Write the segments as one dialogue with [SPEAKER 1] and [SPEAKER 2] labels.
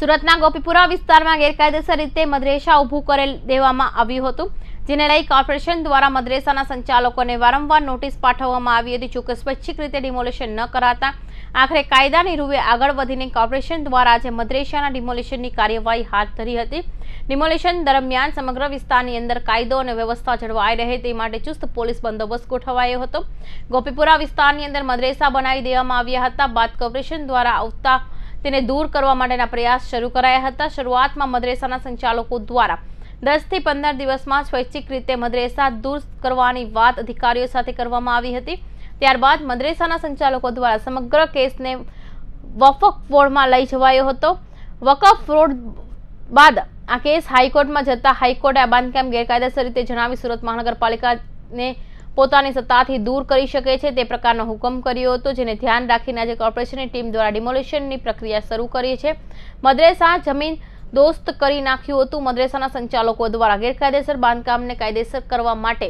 [SPEAKER 1] સુરતના ગોપીપુરા વિસ્તારમાં ગેરકાયદેસર રીતે મદરેસા ઊભું કરેલ દેવામાં આવ્યું હતું જેને લઈ કોર્પોરેશન દ્વારા મદ્રેસાના સંચાલકોને વારંવાર નોટિસ પાઠવવામાં આવી હતી જોકે સ્વૈચ્છિક રીતે ડિમોલેશન ન કરાતા આખરે કાયદાની રૂપે આગળ વધીને કોર્પોરેશન દ્વારા આજે મદરેસાના ડિમોલેશનની કાર્યવાહી હાથ ધરી હતી ડિમોલેશન દરમિયાન સમગ્ર વિસ્તારની અંદર કાયદો અને વ્યવસ્થા જળવાઈ રહે તે માટે ચુસ્ત પોલીસ બંદોબસ્ત ગોઠવાયો હતો ગોપીપુરા વિસ્તારની અંદર મદ્રેસા બનાવી દેવામાં આવ્યા હતા બાદ કોર્પોરેશન દ્વારા આવતા તેને દૂર કરવા માટેના પ્રયાસ શરૂ કરાયા હતા શરૂઆતમાં મદ્રેસાના સંચાલકો દ્વારા દસથી પંદર દિવસમાં સ્વૈચ્છિક રીતે મદ્રેસા દૂર કરવાની વાત અધિકારીઓ સાથે કરવામાં આવી હતી ત્યારબાદ મદ્રેસાના સંચાલકો દ્વારા સમગ્ર કેસને વફક બોર્ડમાં લઈ જવાયો હતો વકફ રોડ બાદ આ કેસ હાઈકોર્ટમાં જતા હાઈકોર્ટે આ બાંધકામ ગેરકાયદેસર રીતે જણાવી સુરત મહાનગરપાલિકાને પોતાની સત્તાથી દૂર કરી શકે છે તે પ્રકારનો હુકમ કર્યો હતો જેને ધ્યાન રાખીને આજે કોર્પોરેશનની ટીમ દ્વારા ડિમોલિશનની પ્રક્રિયા શરૂ કરી છે મદ્રેસા જમીન દોસ્ત કરી નાખ્યું હતું મદ્રેસાના સંચાલકો દ્વારા ગેરકાયદેસર બાંધકામને કાયદેસર કરવા માટે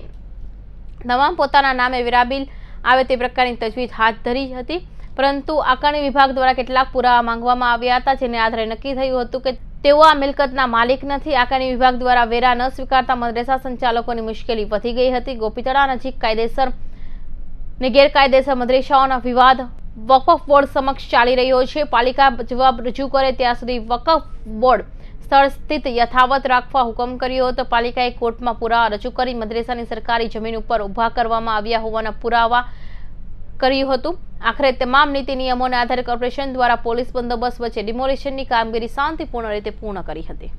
[SPEAKER 1] તમામ પોતાના નામે વિરાબિલ આવે તે પ્રકારની તજવીજ હાથ ધરી હતી પરંતુ આકારણી વિભાગ દ્વારા કેટલાક પુરાવા માંગવામાં આવ્યા હતા જેને આધારે નક્કી થયું હતું કે તેઓ આ મિલકતના માલિક નથી આકારણી વિભાગ દ્વારા વેરા ન સ્વીકારતા મદ્રેસા સંચાલકોની મુશ્કેલી વધી ગઈ હતી ગોપીતળા નજીક કાયદેસર ને ગેરકાયદેસર મદ્રેસાઓના વિવાદ વકફ બોર્ડ સમક્ષ ચાલી રહ્યો છે પાલિકા જવાબ રજૂ કરે ત્યાં સુધી વકફ બોર્ડ સ્થળ સ્થિત યથાવત રાખવા હુકમ કર્યો હતો પાલિકાએ કોર્ટમાં પુરાવા રજૂ કરી મદ્રેસાની સરકારી જમીન ઉપર ઊભા કરવામાં આવ્યા હોવાના પુરાવા કર્યું હતું આખરે તમામ નીતિ નિયમોના આધારે કોર્પોરેશન દ્વારા પોલીસ બંદોબસ્ત વચ્ચે ડિમોલિશનની કામગીરી શાંતિપૂર્ણ રીતે પૂર્ણ કરી હતી